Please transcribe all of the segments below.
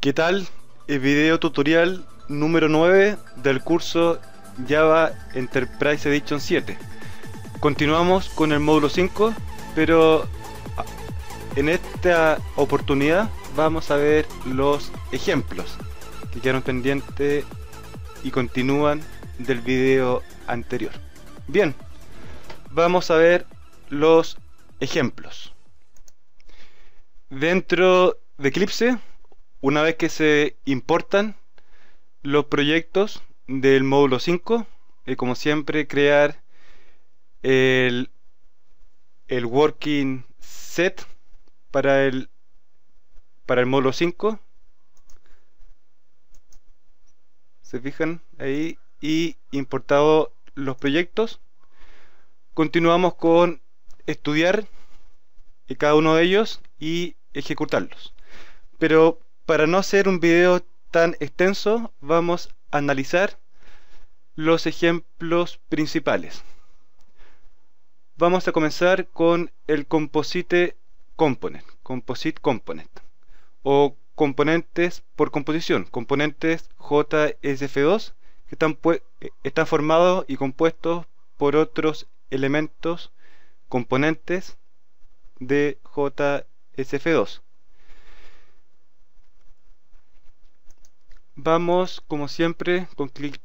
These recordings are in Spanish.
¿Qué tal? El video tutorial número 9 del curso Java Enterprise Edition 7. Continuamos con el módulo 5, pero ah, en esta oportunidad vamos a ver los ejemplos que quedaron pendientes y continúan del video anterior. Bien, vamos a ver los ejemplos. Dentro de Eclipse, una vez que se importan, los proyectos del módulo 5. y eh, como siempre, crear el, working set para el, para el módulo 5. Se fijan ahí y importado los proyectos. Continuamos con estudiar eh, cada uno de ellos y ejecutarlos. Pero para no hacer un video tan extenso, vamos a analizar los ejemplos principales. Vamos a comenzar con el composite component, composite component, o componentes por composición, componentes JSF2 que están, están formados y compuestos por otros elementos componentes de JSF2. vamos como siempre con clic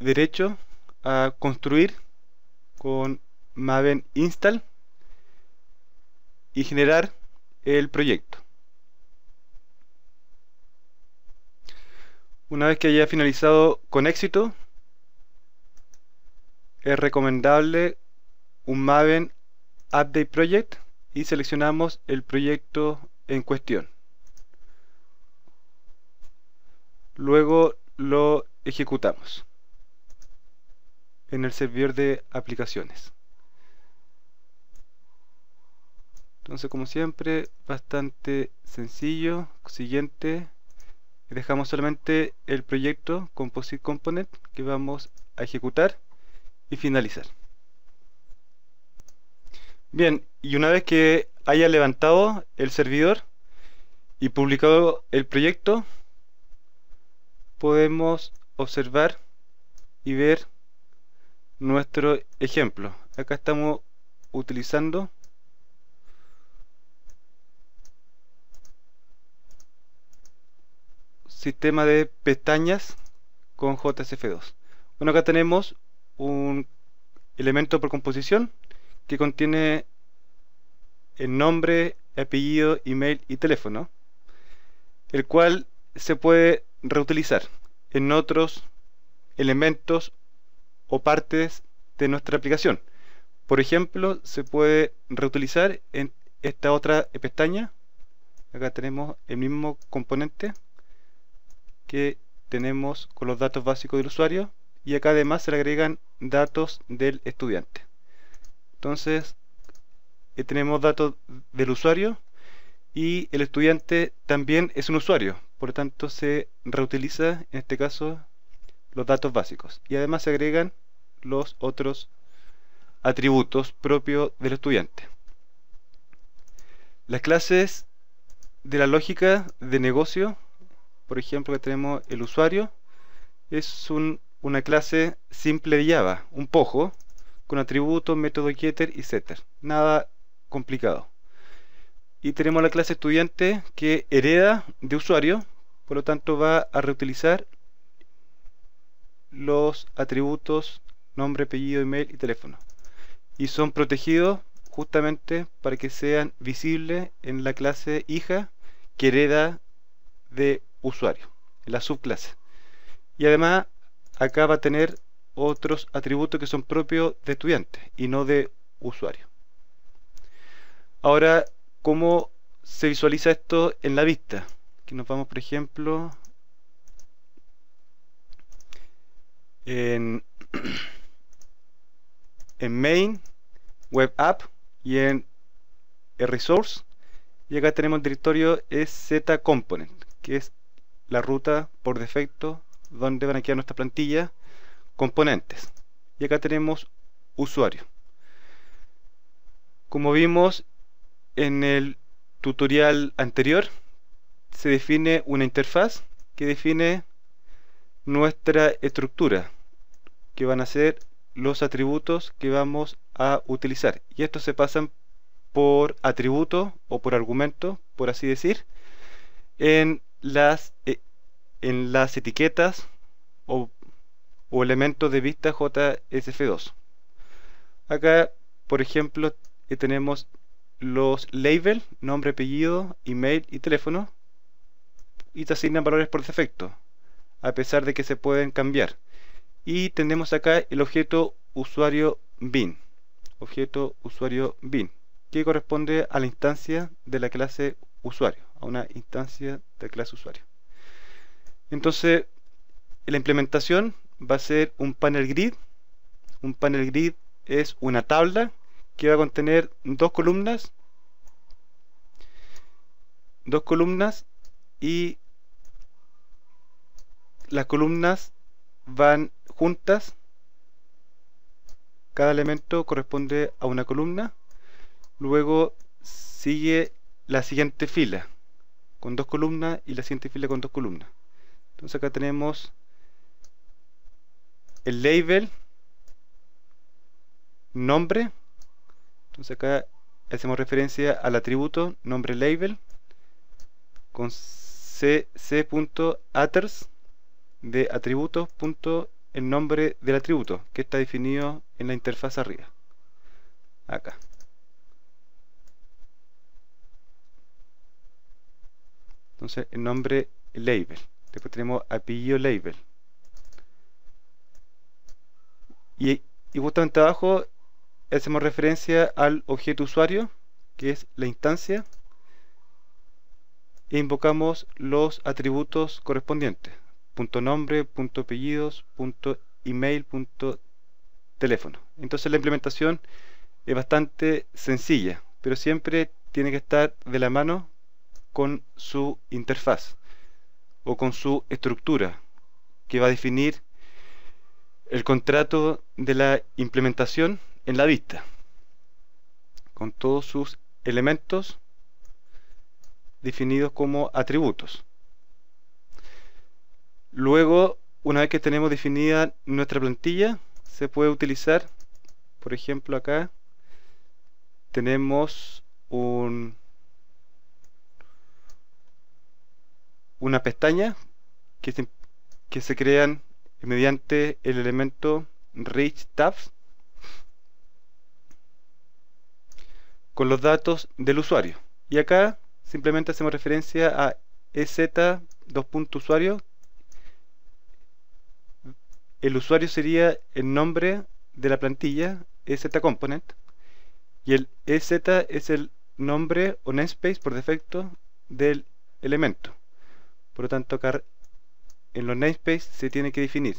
derecho a construir con Maven install y generar el proyecto una vez que haya finalizado con éxito es recomendable un Maven Update Project y seleccionamos el proyecto en cuestión luego lo ejecutamos en el servidor de aplicaciones entonces como siempre bastante sencillo siguiente dejamos solamente el proyecto composite component que vamos a ejecutar y finalizar bien y una vez que haya levantado el servidor y publicado el proyecto podemos observar y ver nuestro ejemplo acá estamos utilizando sistema de pestañas con JSF2 bueno acá tenemos un elemento por composición que contiene el nombre, apellido, email y teléfono el cual se puede reutilizar en otros elementos o partes de nuestra aplicación. Por ejemplo, se puede reutilizar en esta otra pestaña. Acá tenemos el mismo componente que tenemos con los datos básicos del usuario y acá además se le agregan datos del estudiante. Entonces, eh, tenemos datos del usuario y el estudiante también es un usuario, por lo tanto se reutiliza en este caso los datos básicos y además se agregan los otros atributos propios del estudiante. Las clases de la lógica de negocio, por ejemplo que tenemos el usuario, es una clase simple de Java, un pojo, con atributos, método getter y setter, nada complicado y tenemos la clase estudiante que hereda de usuario por lo tanto va a reutilizar los atributos nombre, apellido, email y teléfono y son protegidos justamente para que sean visibles en la clase hija que hereda de usuario, en la subclase y además acá va a tener otros atributos que son propios de estudiante y no de usuario ahora cómo se visualiza esto en la vista. Aquí nos vamos, por ejemplo, en, en Main, Web App y en Resource. Y acá tenemos el directorio Component que es la ruta por defecto donde van a quedar nuestra plantilla, componentes. Y acá tenemos usuario. Como vimos, en el tutorial anterior se define una interfaz que define nuestra estructura, que van a ser los atributos que vamos a utilizar. Y estos se pasan por atributo o por argumento, por así decir, en las, e, en las etiquetas o, o elementos de vista JSF2. Acá, por ejemplo, eh, tenemos los labels, nombre, apellido, email y teléfono, y te asignan valores por defecto, a pesar de que se pueden cambiar. Y tenemos acá el objeto usuario bin, objeto usuario bin, que corresponde a la instancia de la clase usuario, a una instancia de clase usuario. Entonces, la implementación va a ser un panel grid. Un panel grid es una tabla que va a contener dos columnas dos columnas y las columnas van juntas cada elemento corresponde a una columna luego sigue la siguiente fila con dos columnas y la siguiente fila con dos columnas entonces acá tenemos el label nombre entonces acá hacemos referencia al atributo nombre label con cc.atters de atributos punto el nombre del atributo que está definido en la interfaz arriba acá entonces el nombre label después tenemos apellido label y, y justamente abajo hacemos referencia al objeto usuario, que es la instancia, e invocamos los atributos correspondientes, punto nombre, punto apellidos, punto email, punto teléfono. Entonces la implementación es bastante sencilla, pero siempre tiene que estar de la mano con su interfaz o con su estructura que va a definir el contrato de la implementación en la vista con todos sus elementos definidos como atributos. Luego, una vez que tenemos definida nuestra plantilla, se puede utilizar, por ejemplo acá, tenemos un, una pestaña que se, que se crean mediante el elemento Rich Tabs con los datos del usuario. Y acá simplemente hacemos referencia a ez2.usuario. El usuario sería el nombre de la plantilla ez-component y el ez es el nombre o namespace por defecto del elemento. Por lo tanto, acá en los namespace se tiene que definir.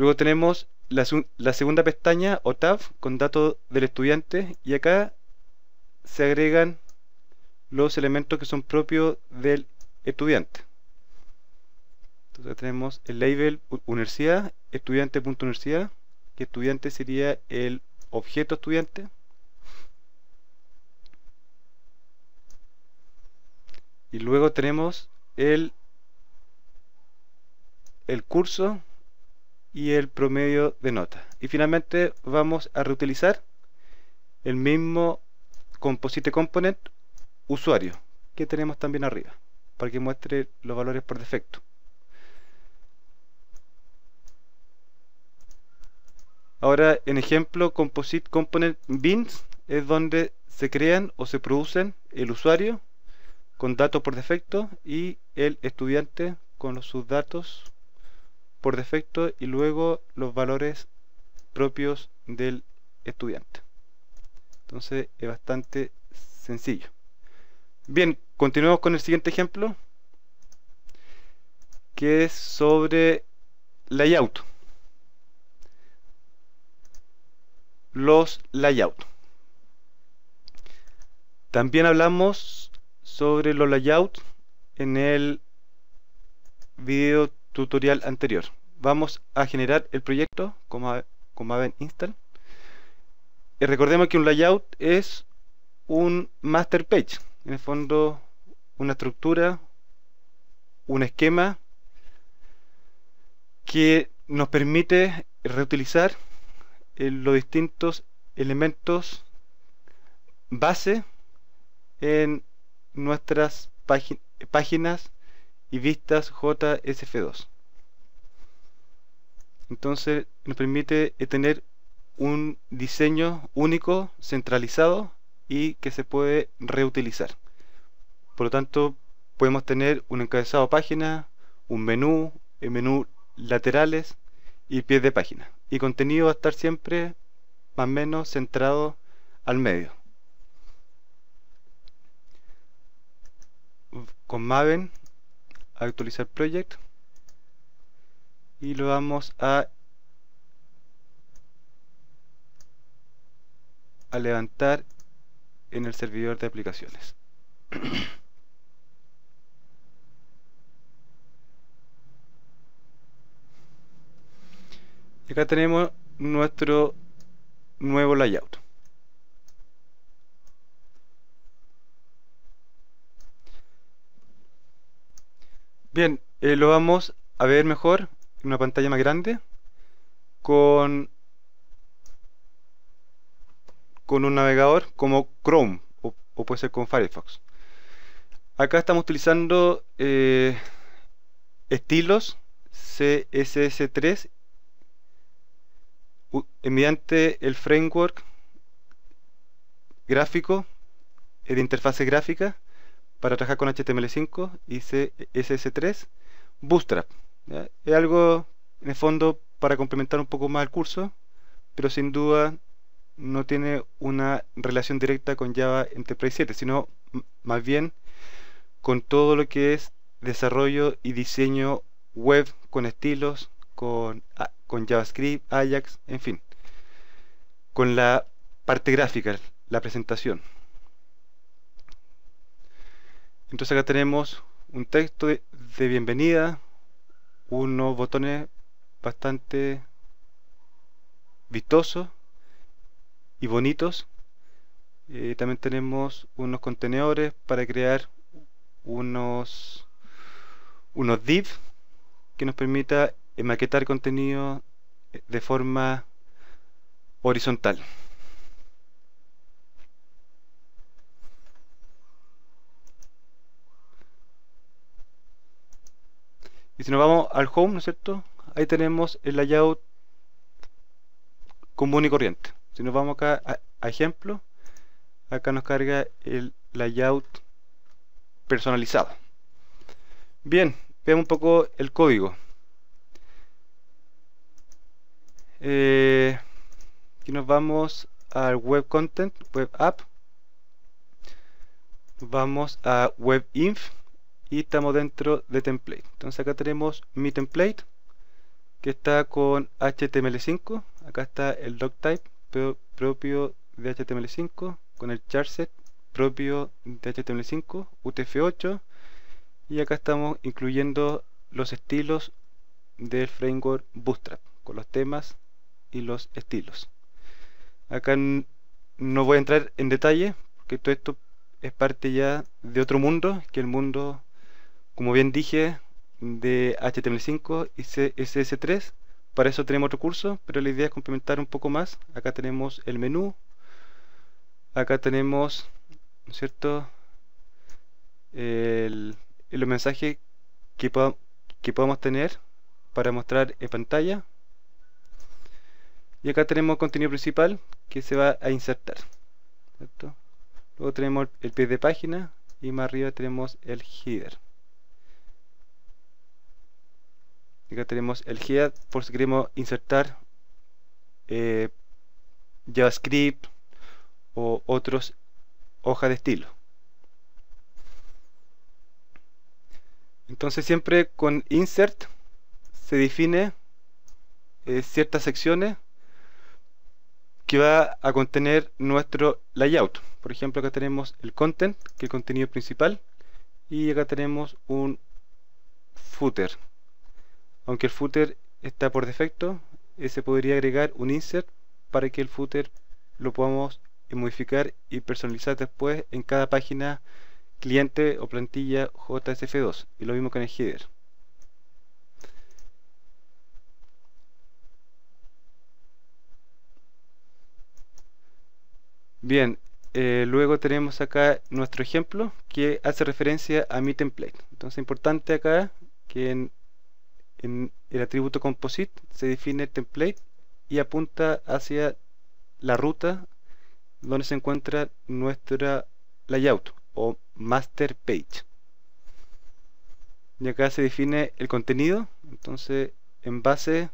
Luego tenemos la, segunda pestaña o tab con datos del estudiante y acá se agregan los elementos que son propios del estudiante. Entonces tenemos el label universidad, estudiante.universidad, que estudiante sería el objeto estudiante. Y luego tenemos el, el curso y el promedio de nota. Y finalmente vamos a reutilizar el mismo Composite Component usuario que tenemos también arriba para que muestre los valores por defecto. Ahora en ejemplo Composite Component Bins es donde se crean o se producen el usuario con datos por defecto y el estudiante con sus datos por defecto y luego los valores propios del estudiante. Entonces es bastante sencillo. Bien, continuamos con el siguiente ejemplo que es sobre layout. Los layout. También hablamos sobre los layout en el video tutorial anterior. Vamos a generar el proyecto como, como Maven Install. Y eh, recordemos que un layout es un master page. En el fondo, una estructura, un esquema que nos permite reutilizar eh, los distintos elementos base en nuestras páginas y vistas JSF2. Entonces nos permite tener un diseño único, centralizado y que se puede reutilizar. Por lo tanto, podemos tener un encabezado página, un menú, el eh, menú laterales y pie de página. Y contenido va a estar siempre más o menos centrado al medio. Con Maven actualizar project y lo vamos a a levantar en el servidor de aplicaciones y acá tenemos nuestro nuevo layout Bien, eh, lo vamos a ver mejor en una pantalla más grande con, con un navegador como Chrome o, puede ser con Firefox. Acá estamos utilizando eh, estilos CSS3 mediante el framework gráfico eh, de interfaz gráfica para trabajar con HTML5 y ss 3 Bootstrap. Es algo, en el fondo, para complementar un poco más el curso, pero sin duda no tiene una relación directa con Java Enterprise 7, sino más bien con todo lo que es desarrollo y diseño web con estilos, con, ah, con JavaScript, Ajax, en fin, con la parte gráfica, la presentación. Entonces acá tenemos un texto de, bienvenida, unos botones bastante vistosos y bonitos. Eh, también tenemos unos contenedores para crear unos unos divs que nos permita emaquetar contenido eh, de forma horizontal. Y si nos vamos al home, ¿no es cierto? Ahí tenemos el layout común y corriente. Si nos vamos acá a ejemplo, acá nos carga el layout personalizado. Bien, veamos un poco el código. Eh, aquí nos vamos al web content, web app. Vamos a web inf y estamos dentro de template entonces acá tenemos mi template que está con HTML5 acá está el type type propio de HTML5 con el charset propio de HTML5 UTF8 y acá estamos incluyendo los estilos del framework Bootstrap con los temas y los estilos acá no voy a entrar en detalle porque todo esto es parte ya de otro mundo que el mundo como bien dije, de HTML5 y CSS3. Para eso tenemos otro curso, pero la idea es complementar un poco más. Acá tenemos el menú, acá tenemos, ¿cierto? El, los mensajes que, podemos tener para mostrar en pantalla. Y acá tenemos contenido principal que se va a insertar. Luego tenemos el pie de página y más arriba tenemos el header. acá tenemos el head por si queremos insertar eh, javascript o otros hojas de estilo entonces siempre con insert se define eh, ciertas secciones que va a contener nuestro layout por ejemplo acá tenemos el content que es el contenido principal y acá tenemos un footer aunque el footer está por defecto se podría agregar un insert para que el footer lo podamos modificar y personalizar después en cada página cliente o plantilla JSF2 y lo mismo con el header bien eh, luego tenemos acá nuestro ejemplo que hace referencia a mi template entonces importante acá que en en el atributo composite se define el template y apunta hacia la ruta donde se encuentra nuestra layout o master page. Y acá se define el contenido, entonces en base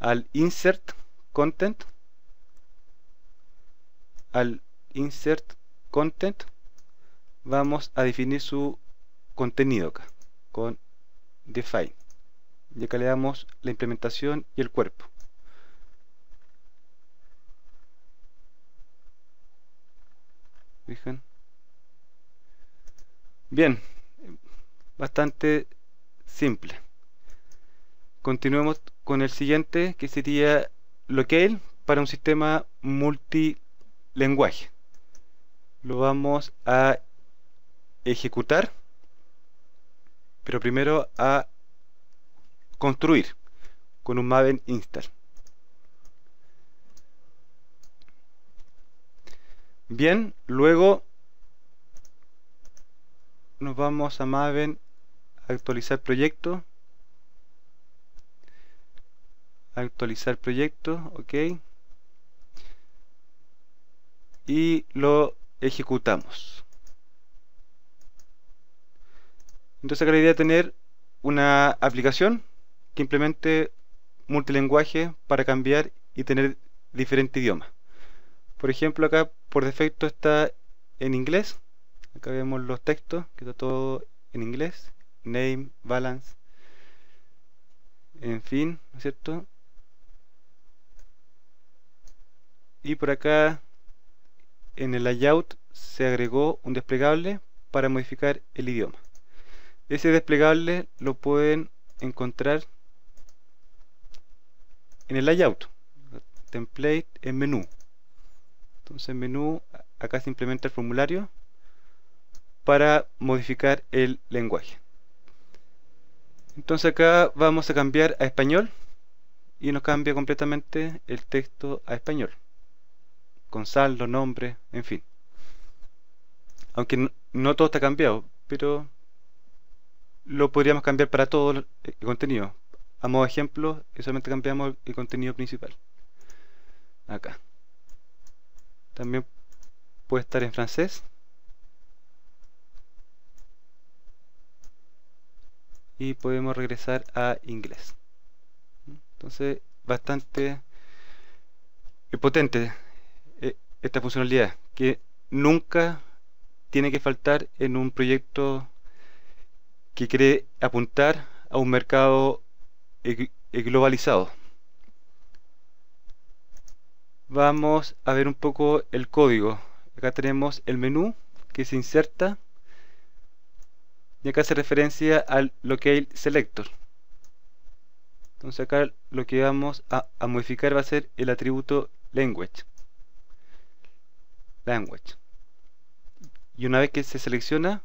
al insert content, al insert content, vamos a definir su contenido acá con define y acá le damos la implementación y el cuerpo bien bastante simple continuemos con el siguiente que sería locale para un sistema multilenguaje lo vamos a ejecutar pero primero a construir con un Maven install. Bien, luego nos vamos a Maven, actualizar proyecto, actualizar proyecto, ok, y lo ejecutamos. Entonces acá la idea es tener una aplicación simplemente implemente multilenguaje para cambiar y tener diferente idiomas. Por ejemplo, acá por defecto está en inglés. Acá vemos los textos, que está todo en inglés. Name, balance, en fin, cierto? Y por acá en el layout se agregó un desplegable para modificar el idioma. Ese desplegable lo pueden encontrar en el layout. Template en menú. Entonces en menú, acá se implementa el formulario para modificar el lenguaje. Entonces acá vamos a cambiar a español y nos cambia completamente el texto a español. Con saldo, nombre, en fin. Aunque no todo está cambiado, pero lo podríamos cambiar para todo el eh, contenido a modo de ejemplo y solamente cambiamos el contenido principal acá también puede estar en francés y podemos regresar a inglés entonces bastante eh, potente eh, esta funcionalidad que nunca tiene que faltar en un proyecto que cree apuntar a un mercado eh, globalizado Vamos a ver un poco el código. Acá tenemos el menú que se inserta y acá se referencia al locale selector. Entonces acá lo que vamos a modificar va a ser el atributo language. Language. Y una vez que se selecciona,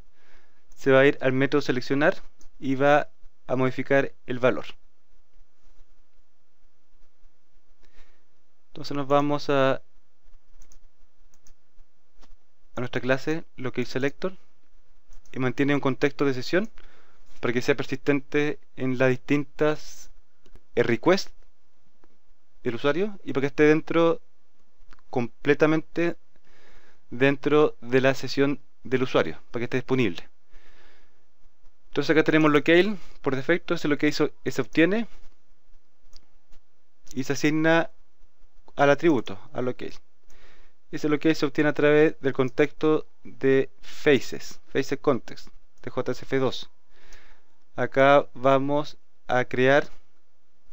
se va a ir al método seleccionar y va a modificar el valor. Entonces nos vamos a, a nuestra clase es selector y mantiene un contexto de sesión para que sea persistente en las distintas eh, requests del usuario y para que esté dentro completamente dentro de la sesión del usuario para que esté disponible entonces acá tenemos locale por defecto, ese es lo que se obtiene y se asigna al atributo, a lo que es. Ese lo que se obtiene a través del contexto de faces, faces context, de JSF2. Acá vamos a crear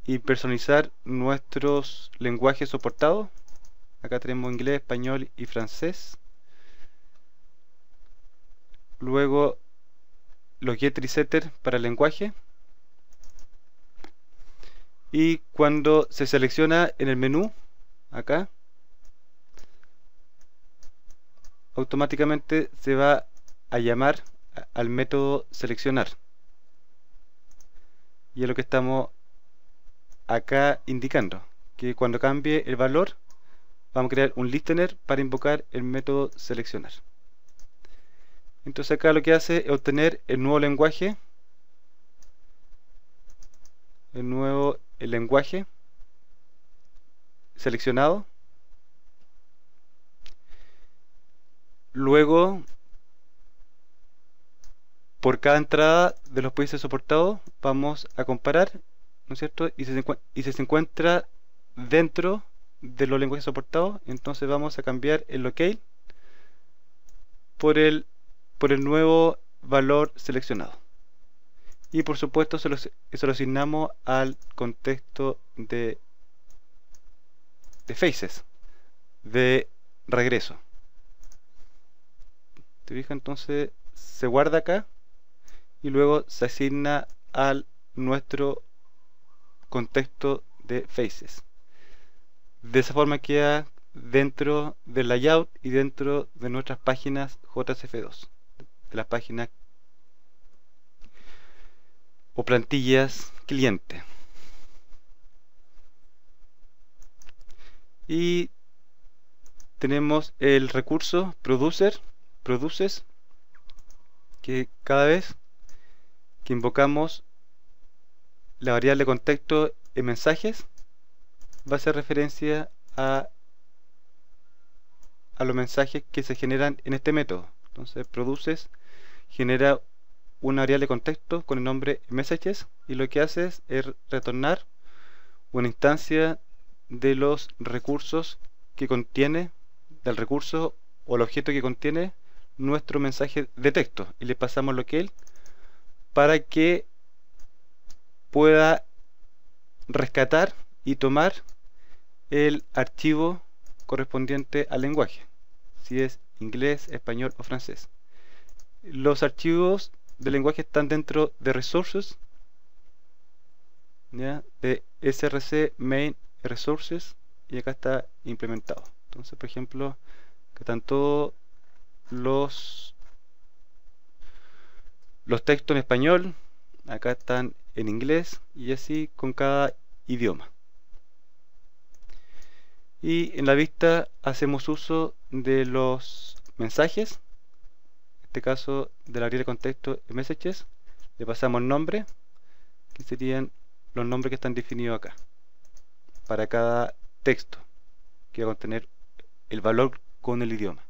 y personalizar nuestros lenguajes soportados. Acá tenemos inglés, español y francés. Luego los getter y setter para el lenguaje. Y cuando se selecciona en el menú acá automáticamente se va a llamar al método seleccionar y es lo que estamos acá indicando que cuando cambie el valor vamos a crear un listener para invocar el método seleccionar entonces acá lo que hace es obtener el nuevo lenguaje el nuevo el lenguaje seleccionado. Luego, por cada entrada de los países soportados, vamos a comparar, ¿no es cierto? Y si se, y se encuentra dentro de los lenguajes soportados, entonces vamos a cambiar el locale por el, por el nuevo valor seleccionado. Y por supuesto, se lo asignamos al contexto de faces de regreso. Te entonces, se guarda acá y luego se asigna al nuestro contexto de faces. De esa forma queda dentro del layout y dentro de nuestras páginas JCF2, de las páginas o plantillas cliente. y tenemos el recurso producer produces que cada vez que invocamos la variable de contexto en mensajes va a hacer referencia a a los mensajes que se generan en este método entonces produces genera una variable contexto con el nombre messages y lo que hace es retornar una instancia de los recursos que contiene, del recurso o el objeto que contiene nuestro mensaje de texto y le pasamos lo que él para que pueda rescatar y tomar el archivo correspondiente al lenguaje, si es inglés, español o francés. Los archivos de lenguaje están dentro de resources, de src main resources y acá está implementado entonces por ejemplo que están todos los los textos en español acá están en inglés y así con cada idioma y en la vista hacemos uso de los mensajes en este caso la área de contexto messages le pasamos nombre que serían los nombres que están definidos acá para cada texto que va a contener el valor con el idioma.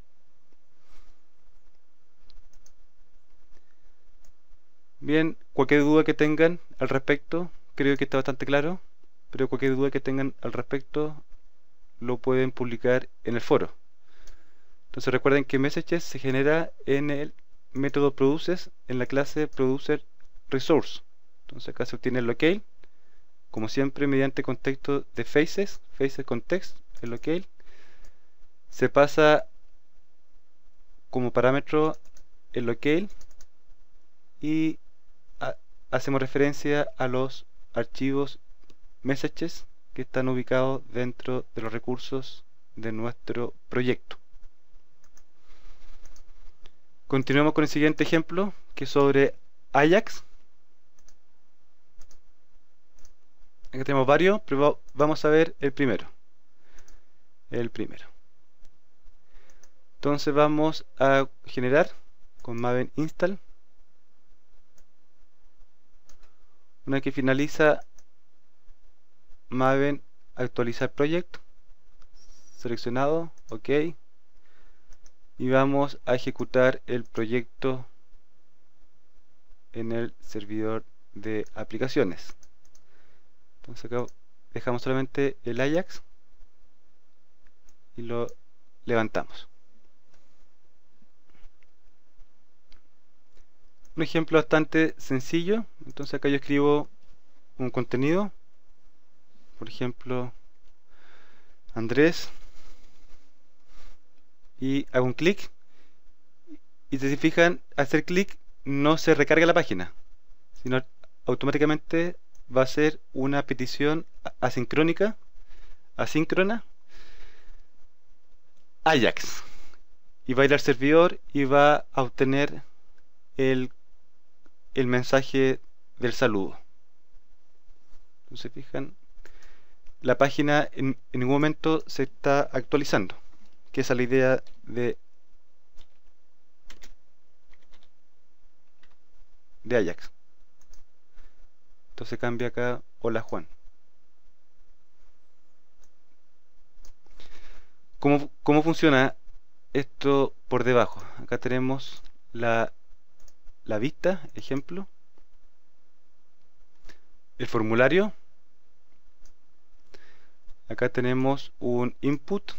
Bien, cualquier duda que tengan al respecto, creo que está bastante claro, pero cualquier duda que tengan al respecto lo pueden publicar en el foro. Entonces recuerden que messages se genera en el método produces en la clase producer resource. Entonces acá se obtiene el locale como siempre mediante contexto de faces, faces context, el locale, se pasa como parámetro el locale y hacemos referencia a los archivos messages que están ubicados dentro de los recursos de nuestro proyecto. Continuamos con el siguiente ejemplo que es sobre Ajax Aquí tenemos varios, pero vamos a ver el primero. El primero. Entonces vamos a generar con Maven install. Una que finaliza Maven actualizar proyecto Seleccionado, ok. Y vamos a ejecutar el proyecto en el servidor de aplicaciones entonces acá dejamos solamente el Ajax y lo levantamos un ejemplo bastante sencillo entonces acá yo escribo un contenido por ejemplo Andrés y hago un clic y si se fijan hacer clic no se recarga la página sino automáticamente va a ser una petición asincrónica, asíncrona, Ajax. Y va a ir al servidor y va a obtener el, mensaje del saludo. ¿No se fijan? La página en, en ningún momento se está actualizando, que es la idea de, de Ajax se cambia acá hola Juan. ¿Cómo, funciona esto por debajo? Acá tenemos la, la vista, ejemplo, el formulario, acá tenemos un input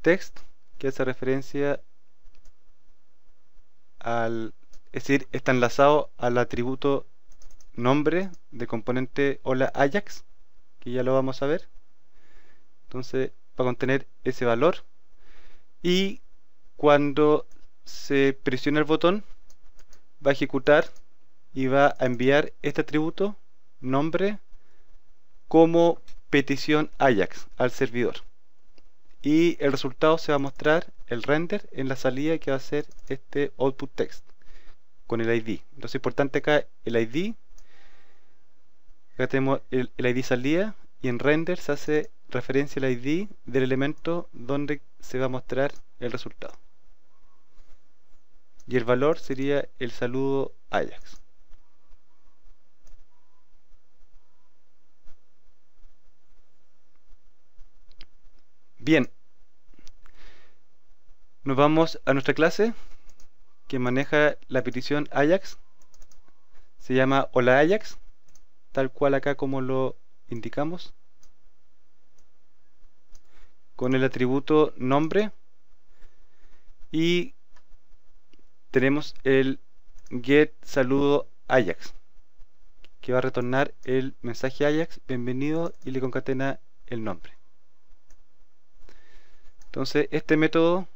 text que hace referencia al, es decir, está enlazado al atributo nombre de componente hola Ajax, que ya lo vamos a ver. Entonces va a contener ese valor. Y cuando se presiona el botón, va a ejecutar y va a enviar este atributo nombre como petición Ajax al servidor y el resultado se va a mostrar el render en la salida que va a ser este output text con el ID entonces importante acá el ID Acá tenemos el, ID salida y en render se hace referencia al ID del elemento donde se va a mostrar el resultado. Y el valor sería el saludo Ajax. Bien, nos vamos a nuestra clase que maneja la petición Ajax. Se llama Hola Ajax tal cual acá como lo indicamos con el atributo nombre y tenemos el get saludo ajax que va a retornar el mensaje ajax bienvenido y le concatena el nombre entonces este método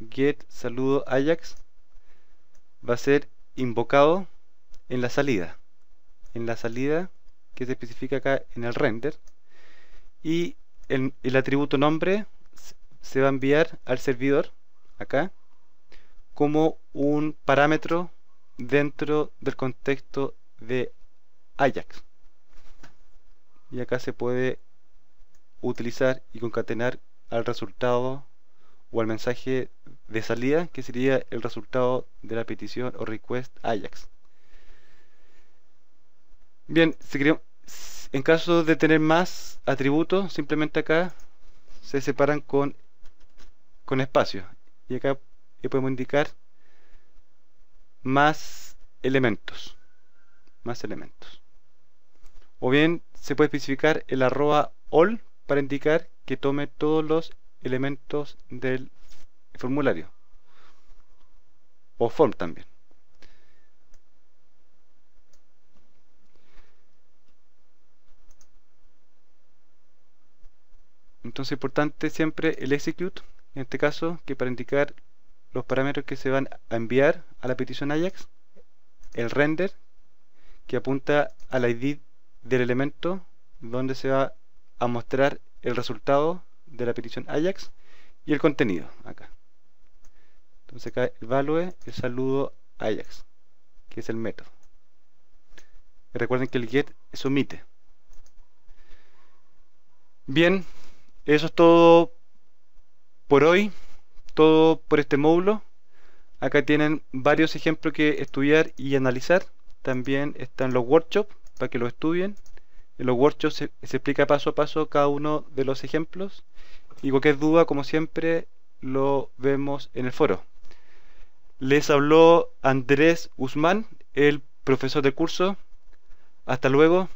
get saludo ajax va a ser invocado en la salida en la salida que se especifica acá en el render y el, el atributo nombre se va a enviar al servidor acá como un parámetro dentro del contexto de Ajax y acá se puede utilizar y concatenar al resultado o al mensaje de salida que sería el resultado de la petición o request Ajax Bien, si en caso de tener más atributos, simplemente acá se separan con, con espacio. Y acá podemos indicar más elementos. Más elementos. O bien se puede especificar el arroba all para indicar que tome todos los elementos del formulario. O form también. entonces importante siempre el execute en este caso que para indicar los parámetros que se van a enviar a la petición Ajax el render que apunta al ID del elemento donde se va a mostrar el resultado de la petición Ajax y el contenido acá entonces acá el value el saludo Ajax que es el método recuerden que el get es omite bien eso es todo por hoy, todo por este módulo. Acá tienen varios ejemplos que estudiar y analizar. También están los workshops para que lo estudien. En los workshops se, explica paso a paso cada uno de los ejemplos. Y cualquier duda, como siempre, lo vemos en el foro. Les habló Andrés Guzmán, el profesor del curso. Hasta luego.